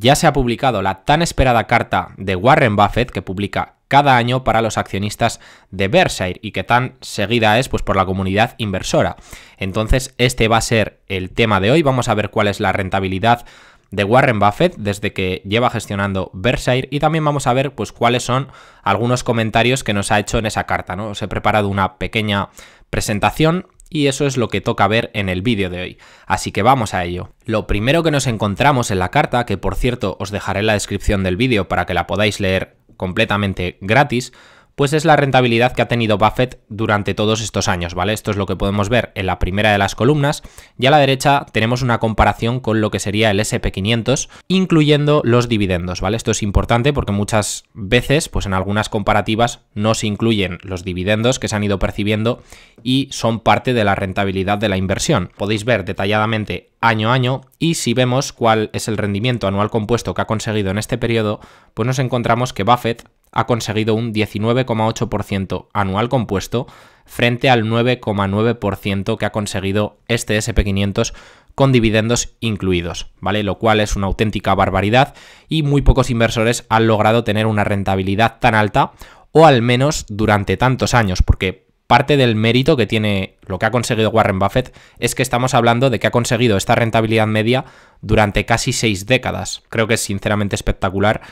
ya se ha publicado la tan esperada carta de Warren Buffett que publica cada año para los accionistas de Berkshire y que tan seguida es pues, por la comunidad inversora. Entonces, este va a ser el tema de hoy. Vamos a ver cuál es la rentabilidad de Warren Buffett desde que lleva gestionando Berkshire y también vamos a ver pues cuáles son algunos comentarios que nos ha hecho en esa carta, ¿no? Os he preparado una pequeña presentación y eso es lo que toca ver en el vídeo de hoy. Así que vamos a ello. Lo primero que nos encontramos en la carta, que por cierto os dejaré en la descripción del vídeo para que la podáis leer completamente gratis, pues es la rentabilidad que ha tenido Buffett durante todos estos años, ¿vale? Esto es lo que podemos ver en la primera de las columnas y a la derecha tenemos una comparación con lo que sería el SP500, incluyendo los dividendos, ¿vale? Esto es importante porque muchas veces, pues en algunas comparativas no se incluyen los dividendos que se han ido percibiendo y son parte de la rentabilidad de la inversión. Podéis ver detalladamente año a año y si vemos cuál es el rendimiento anual compuesto que ha conseguido en este periodo, pues nos encontramos que Buffett ha conseguido un 19,8% anual compuesto frente al 9,9% que ha conseguido este SP500 con dividendos incluidos, ¿vale? Lo cual es una auténtica barbaridad y muy pocos inversores han logrado tener una rentabilidad tan alta o al menos durante tantos años, porque parte del mérito que tiene lo que ha conseguido Warren Buffett es que estamos hablando de que ha conseguido esta rentabilidad media durante casi seis décadas. Creo que es sinceramente espectacular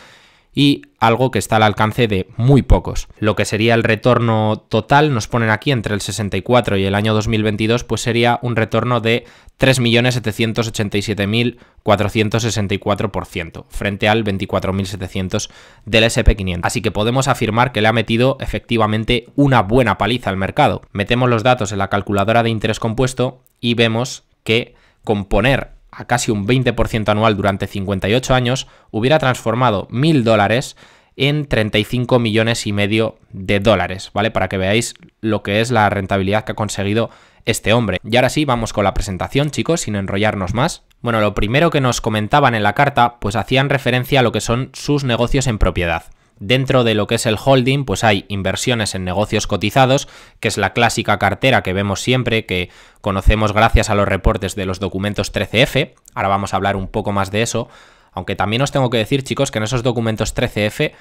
y algo que está al alcance de muy pocos. Lo que sería el retorno total, nos ponen aquí entre el 64 y el año 2022, pues sería un retorno de 3.787.464% frente al 24.700 del SP500. Así que podemos afirmar que le ha metido efectivamente una buena paliza al mercado. Metemos los datos en la calculadora de interés compuesto y vemos que componer a casi un 20% anual durante 58 años, hubiera transformado 1.000 dólares en 35 millones y medio de dólares, ¿vale? Para que veáis lo que es la rentabilidad que ha conseguido este hombre. Y ahora sí, vamos con la presentación, chicos, sin enrollarnos más. Bueno, lo primero que nos comentaban en la carta, pues hacían referencia a lo que son sus negocios en propiedad. Dentro de lo que es el holding, pues hay inversiones en negocios cotizados, que es la clásica cartera que vemos siempre, que conocemos gracias a los reportes de los documentos 13F. Ahora vamos a hablar un poco más de eso. Aunque también os tengo que decir, chicos, que en esos documentos 13F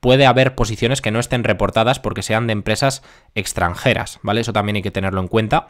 puede haber posiciones que no estén reportadas porque sean de empresas extranjeras, ¿vale? Eso también hay que tenerlo en cuenta.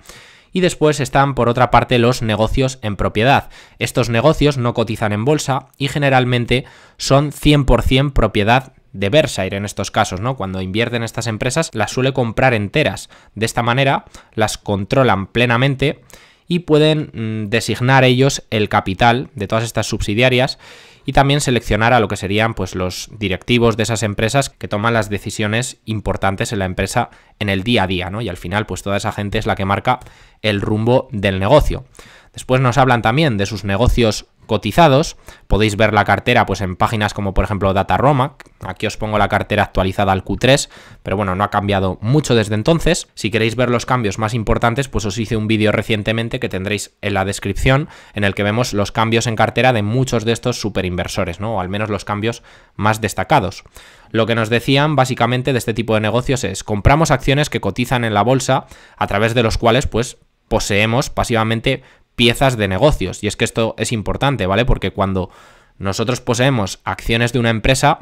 Y después están, por otra parte, los negocios en propiedad. Estos negocios no cotizan en bolsa y generalmente son 100% propiedad de en estos casos, ¿no? Cuando invierten estas empresas, las suele comprar enteras. De esta manera, las controlan plenamente y pueden mm, designar ellos el capital de todas estas subsidiarias y también seleccionar a lo que serían pues los directivos de esas empresas que toman las decisiones importantes en la empresa en el día a día, ¿no? Y al final pues toda esa gente es la que marca el rumbo del negocio. Después nos hablan también de sus negocios cotizados. Podéis ver la cartera pues en páginas como por ejemplo Data Roma. Aquí os pongo la cartera actualizada al Q3, pero bueno, no ha cambiado mucho desde entonces. Si queréis ver los cambios más importantes, pues os hice un vídeo recientemente que tendréis en la descripción en el que vemos los cambios en cartera de muchos de estos superinversores, ¿no? O al menos los cambios más destacados. Lo que nos decían básicamente de este tipo de negocios es compramos acciones que cotizan en la bolsa a través de los cuales pues poseemos pasivamente piezas de negocios. Y es que esto es importante, ¿vale? Porque cuando nosotros poseemos acciones de una empresa,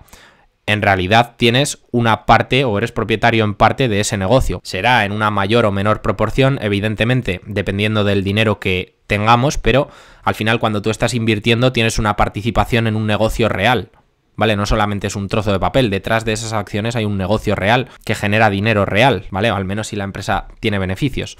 en realidad tienes una parte o eres propietario en parte de ese negocio. Será en una mayor o menor proporción, evidentemente, dependiendo del dinero que tengamos, pero al final cuando tú estás invirtiendo tienes una participación en un negocio real. ¿Vale? No solamente es un trozo de papel, detrás de esas acciones hay un negocio real que genera dinero real, ¿vale? al menos si la empresa tiene beneficios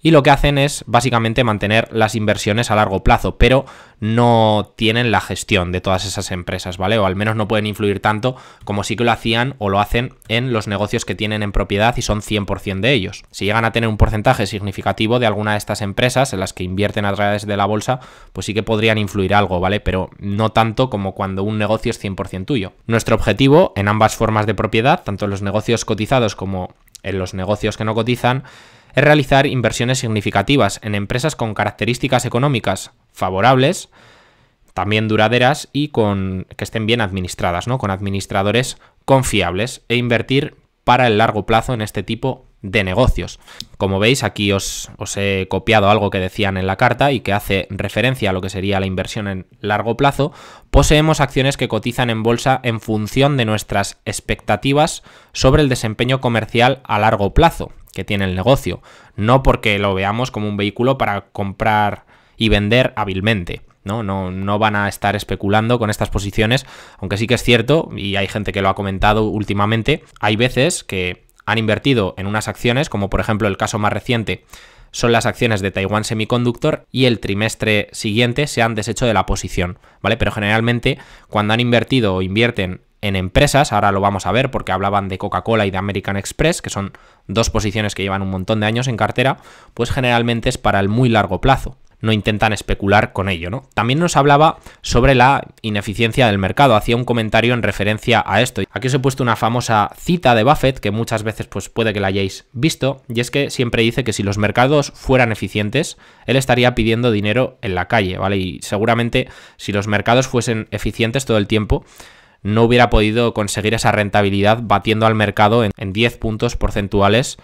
y lo que hacen es básicamente mantener las inversiones a largo plazo, pero no tienen la gestión de todas esas empresas, ¿vale? O al menos no pueden influir tanto como sí que lo hacían o lo hacen en los negocios que tienen en propiedad y son 100% de ellos. Si llegan a tener un porcentaje significativo de alguna de estas empresas en las que invierten a través de la bolsa, pues sí que podrían influir algo, ¿vale? Pero no tanto como cuando un negocio es 100% tuyo. Nuestro objetivo en ambas formas de propiedad, tanto en los negocios cotizados como en los negocios que no cotizan, es realizar inversiones significativas en empresas con características económicas favorables, también duraderas y con, que estén bien administradas, ¿no? con administradores confiables e invertir para el largo plazo en este tipo de negocios. Como veis, aquí os, os, he copiado algo que decían en la carta y que hace referencia a lo que sería la inversión en largo plazo. Poseemos acciones que cotizan en bolsa en función de nuestras expectativas sobre el desempeño comercial a largo plazo que tiene el negocio, no porque lo veamos como un vehículo para comprar y vender hábilmente. ¿no? No, no van a estar especulando con estas posiciones, aunque sí que es cierto, y hay gente que lo ha comentado últimamente, hay veces que han invertido en unas acciones, como por ejemplo el caso más reciente son las acciones de Taiwan Semiconductor y el trimestre siguiente se han deshecho de la posición, ¿vale? Pero generalmente cuando han invertido o invierten en empresas, ahora lo vamos a ver porque hablaban de Coca-Cola y de American Express, que son dos posiciones que llevan un montón de años en cartera, pues generalmente es para el muy largo plazo. No intentan especular con ello, ¿no? También nos hablaba sobre la ineficiencia del mercado, hacía un comentario en referencia a esto. Aquí os he puesto una famosa cita de Buffett, que muchas veces pues, puede que la hayáis visto, y es que siempre dice que si los mercados fueran eficientes, él estaría pidiendo dinero en la calle, ¿vale? Y seguramente si los mercados fuesen eficientes todo el tiempo, no hubiera podido conseguir esa rentabilidad batiendo al mercado en, 10 puntos porcentuales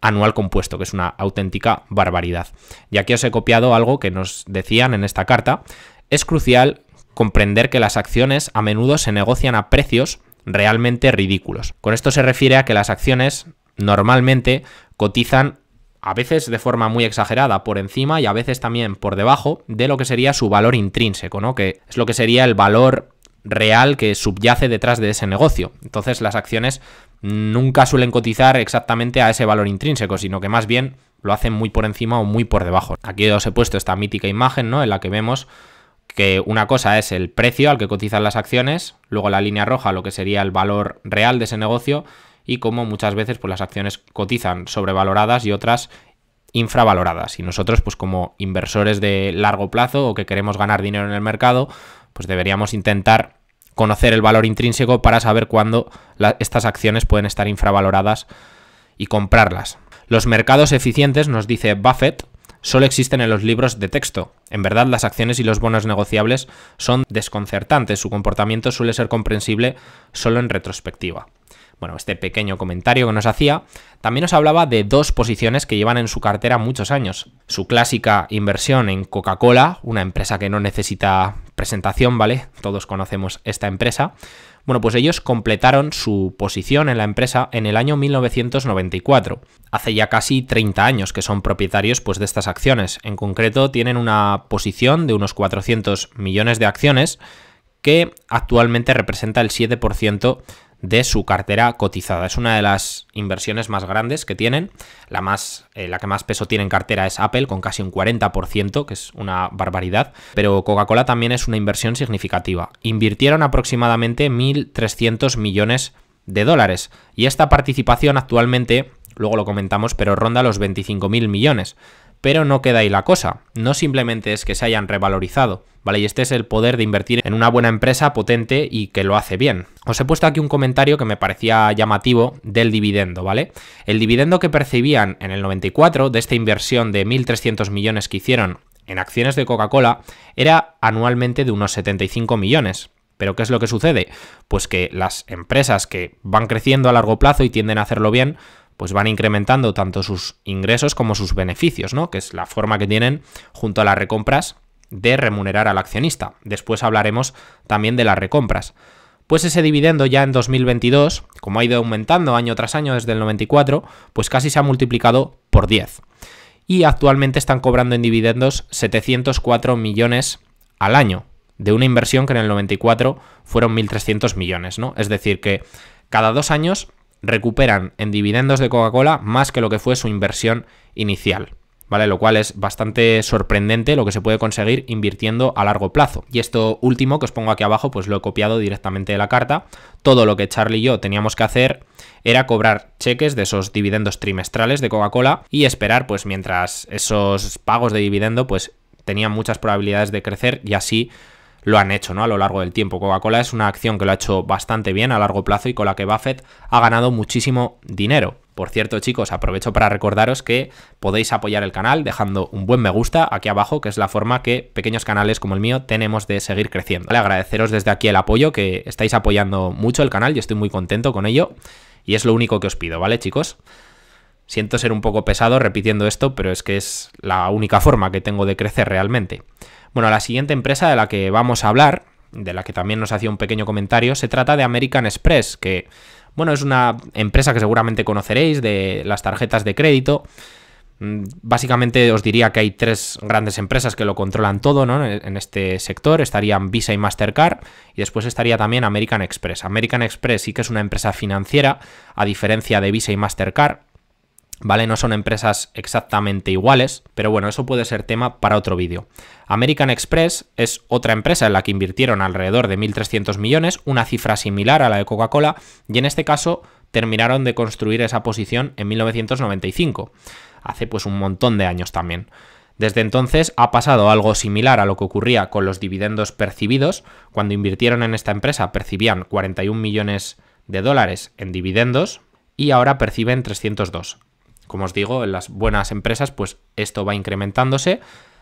anual compuesto, que es una auténtica barbaridad. Y aquí os he copiado algo que nos decían en esta carta. Es crucial comprender que las acciones a menudo se negocian a precios realmente ridículos. Con esto se refiere a que las acciones normalmente cotizan a veces de forma muy exagerada por encima y a veces también por debajo de lo que sería su valor intrínseco, ¿no? Que es lo que sería el valor real que subyace detrás de ese negocio. Entonces las acciones nunca suelen cotizar exactamente a ese valor intrínseco, sino que más bien lo hacen muy por encima o muy por debajo. Aquí os he puesto esta mítica imagen, ¿no? En la que vemos que una cosa es el precio al que cotizan las acciones, luego la línea roja lo que sería el valor real de ese negocio y cómo muchas veces pues, las acciones cotizan sobrevaloradas y otras infravaloradas. Y nosotros pues como inversores de largo plazo o que queremos ganar dinero en el mercado, pues deberíamos intentar conocer el valor intrínseco para saber cuándo estas acciones pueden estar infravaloradas y comprarlas. Los mercados eficientes, nos dice Buffett, solo existen en los libros de texto. En verdad, las acciones y los bonos negociables son desconcertantes. Su comportamiento suele ser comprensible solo en retrospectiva bueno, este pequeño comentario que nos hacía, también nos hablaba de dos posiciones que llevan en su cartera muchos años. Su clásica inversión en Coca-Cola, una empresa que no necesita presentación, ¿vale? Todos conocemos esta empresa. Bueno, pues ellos completaron su posición en la empresa en el año 1994. Hace ya casi 30 años que son propietarios pues, de estas acciones. En concreto, tienen una posición de unos 400 millones de acciones que actualmente representa el 7% de su cartera cotizada. Es una de las inversiones más grandes que tienen. La, más, eh, la que más peso tiene en cartera es Apple, con casi un 40%, que es una barbaridad. Pero Coca-Cola también es una inversión significativa. Invirtieron aproximadamente 1.300 millones de dólares. Y esta participación actualmente, luego lo comentamos, pero ronda los 25.000 millones. Pero no queda ahí la cosa, no simplemente es que se hayan revalorizado, ¿vale? Y este es el poder de invertir en una buena empresa potente y que lo hace bien. Os he puesto aquí un comentario que me parecía llamativo del dividendo, ¿vale? El dividendo que percibían en el 94 de esta inversión de 1.300 millones que hicieron en acciones de Coca-Cola era anualmente de unos 75 millones. Pero ¿qué es lo que sucede? Pues que las empresas que van creciendo a largo plazo y tienden a hacerlo bien, pues van incrementando tanto sus ingresos como sus beneficios, ¿no? Que es la forma que tienen junto a las recompras de remunerar al accionista. Después hablaremos también de las recompras. Pues ese dividendo ya en 2022, como ha ido aumentando año tras año desde el 94, pues casi se ha multiplicado por 10. Y actualmente están cobrando en dividendos 704 millones al año, de una inversión que en el 94 fueron 1.300 millones, ¿no? Es decir, que cada dos años recuperan en dividendos de Coca-Cola más que lo que fue su inversión inicial. ¿Vale? Lo cual es bastante sorprendente lo que se puede conseguir invirtiendo a largo plazo. Y esto último que os pongo aquí abajo, pues lo he copiado directamente de la carta. Todo lo que Charlie y yo teníamos que hacer era cobrar cheques de esos dividendos trimestrales de Coca-Cola y esperar, pues mientras esos pagos de dividendo, pues tenían muchas probabilidades de crecer y así lo han hecho ¿no? a lo largo del tiempo. Coca-Cola es una acción que lo ha hecho bastante bien a largo plazo y con la que Buffett ha ganado muchísimo dinero. Por cierto, chicos, aprovecho para recordaros que podéis apoyar el canal dejando un buen me gusta aquí abajo, que es la forma que pequeños canales como el mío tenemos de seguir creciendo. Vale, agradeceros desde aquí el apoyo, que estáis apoyando mucho el canal, y estoy muy contento con ello y es lo único que os pido, ¿vale, chicos? Siento ser un poco pesado repitiendo esto, pero es que es la única forma que tengo de crecer realmente. Bueno, la siguiente empresa de la que vamos a hablar, de la que también nos hacía un pequeño comentario, se trata de American Express, que, bueno, es una empresa que seguramente conoceréis de las tarjetas de crédito. Mm, básicamente os diría que hay tres grandes empresas que lo controlan todo ¿no? en este sector. Estarían Visa y Mastercard y después estaría también American Express. American Express sí que es una empresa financiera, a diferencia de Visa y Mastercard ¿vale? No son empresas exactamente iguales, pero bueno, eso puede ser tema para otro vídeo. American Express es otra empresa en la que invirtieron alrededor de 1.300 millones, una cifra similar a la de Coca-Cola, y en este caso terminaron de construir esa posición en 1995, hace pues un montón de años también. Desde entonces ha pasado algo similar a lo que ocurría con los dividendos percibidos. Cuando invirtieron en esta empresa percibían 41 millones de dólares en dividendos y ahora perciben 302. Como os digo, en las buenas empresas pues esto va incrementándose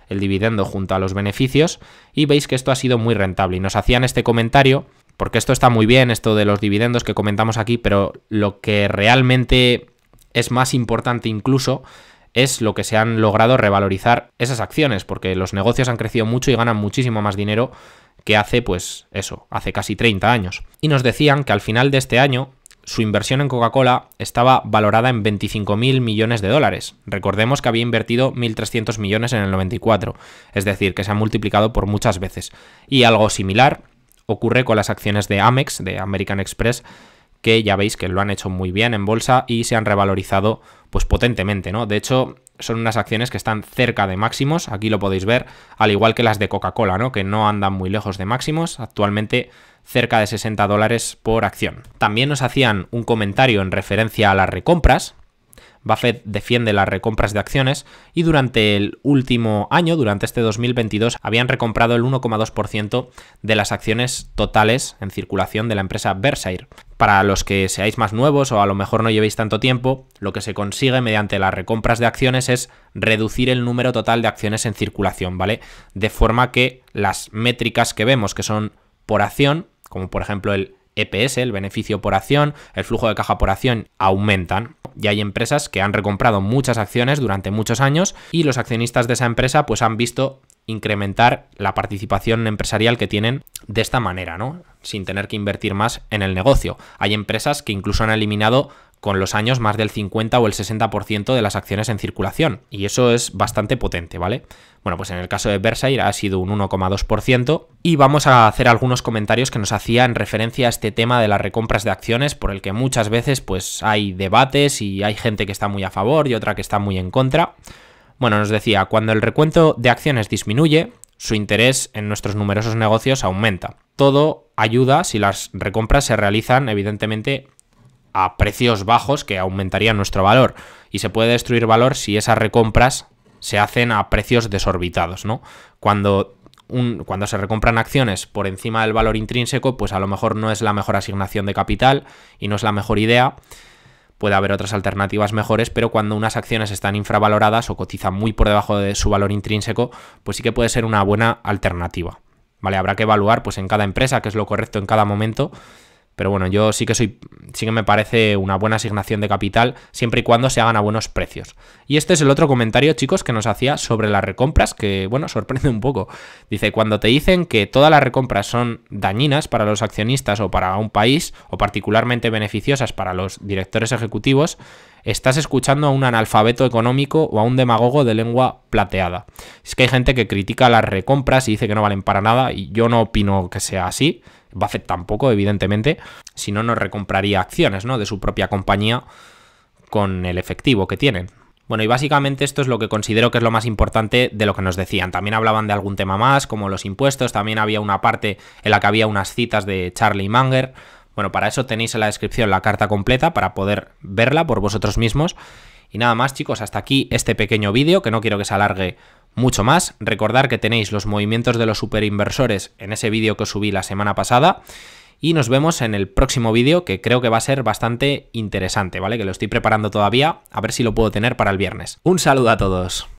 el dividendo junto a los beneficios y veis que esto ha sido muy rentable y nos hacían este comentario porque esto está muy bien esto de los dividendos que comentamos aquí pero lo que realmente es más importante incluso es lo que se han logrado revalorizar esas acciones porque los negocios han crecido mucho y ganan muchísimo más dinero que hace pues eso, hace casi 30 años y nos decían que al final de este año su inversión en Coca-Cola estaba valorada en 25.000 millones de dólares. Recordemos que había invertido 1.300 millones en el 94, es decir, que se ha multiplicado por muchas veces. Y algo similar ocurre con las acciones de Amex, de American Express, que ya veis que lo han hecho muy bien en bolsa y se han revalorizado pues potentemente, ¿no? De hecho, son unas acciones que están cerca de máximos, aquí lo podéis ver, al igual que las de Coca-Cola, ¿no? Que no andan muy lejos de máximos, actualmente cerca de 60 dólares por acción. También nos hacían un comentario en referencia a las recompras, Buffett defiende las recompras de acciones y durante el último año, durante este 2022, habían recomprado el 1,2% de las acciones totales en circulación de la empresa Berkshire. Para los que seáis más nuevos o a lo mejor no llevéis tanto tiempo, lo que se consigue mediante las recompras de acciones es reducir el número total de acciones en circulación, ¿vale? De forma que las métricas que vemos, que son por acción, como por ejemplo el EPS, el beneficio por acción, el flujo de caja por acción, aumentan. Y hay empresas que han recomprado muchas acciones durante muchos años y los accionistas de esa empresa pues han visto incrementar la participación empresarial que tienen de esta manera, ¿no? Sin tener que invertir más en el negocio. Hay empresas que incluso han eliminado con los años más del 50 o el 60% de las acciones en circulación, y eso es bastante potente, ¿vale? Bueno, pues en el caso de Bersair ha sido un 1,2% y vamos a hacer algunos comentarios que nos hacía en referencia a este tema de las recompras de acciones por el que muchas veces pues hay debates y hay gente que está muy a favor y otra que está muy en contra. Bueno, nos decía, cuando el recuento de acciones disminuye, su interés en nuestros numerosos negocios aumenta. Todo ayuda si las recompras se realizan evidentemente a precios bajos que aumentarían nuestro valor. Y se puede destruir valor si esas recompras se hacen a precios desorbitados, ¿no? Cuando, un, cuando se recompran acciones por encima del valor intrínseco, pues a lo mejor no es la mejor asignación de capital y no es la mejor idea. Puede haber otras alternativas mejores, pero cuando unas acciones están infravaloradas o cotizan muy por debajo de su valor intrínseco, pues sí que puede ser una buena alternativa. ¿Vale? Habrá que evaluar pues en cada empresa qué es lo correcto en cada momento pero bueno, yo sí que soy, sí que me parece una buena asignación de capital siempre y cuando se hagan a buenos precios. Y este es el otro comentario, chicos, que nos hacía sobre las recompras, que bueno, sorprende un poco. Dice, cuando te dicen que todas las recompras son dañinas para los accionistas o para un país, o particularmente beneficiosas para los directores ejecutivos, estás escuchando a un analfabeto económico o a un demagogo de lengua plateada. Es que hay gente que critica las recompras y dice que no valen para nada, y yo no opino que sea así Buffett tampoco, evidentemente, si no, nos recompraría acciones ¿no? de su propia compañía con el efectivo que tienen. Bueno, y básicamente esto es lo que considero que es lo más importante de lo que nos decían. También hablaban de algún tema más, como los impuestos, también había una parte en la que había unas citas de Charlie Munger. Bueno, para eso tenéis en la descripción la carta completa para poder verla por vosotros mismos. Y nada más chicos, hasta aquí este pequeño vídeo, que no quiero que se alargue mucho más. Recordar que tenéis los movimientos de los superinversores en ese vídeo que os subí la semana pasada. Y nos vemos en el próximo vídeo que creo que va a ser bastante interesante, ¿vale? Que lo estoy preparando todavía, a ver si lo puedo tener para el viernes. Un saludo a todos.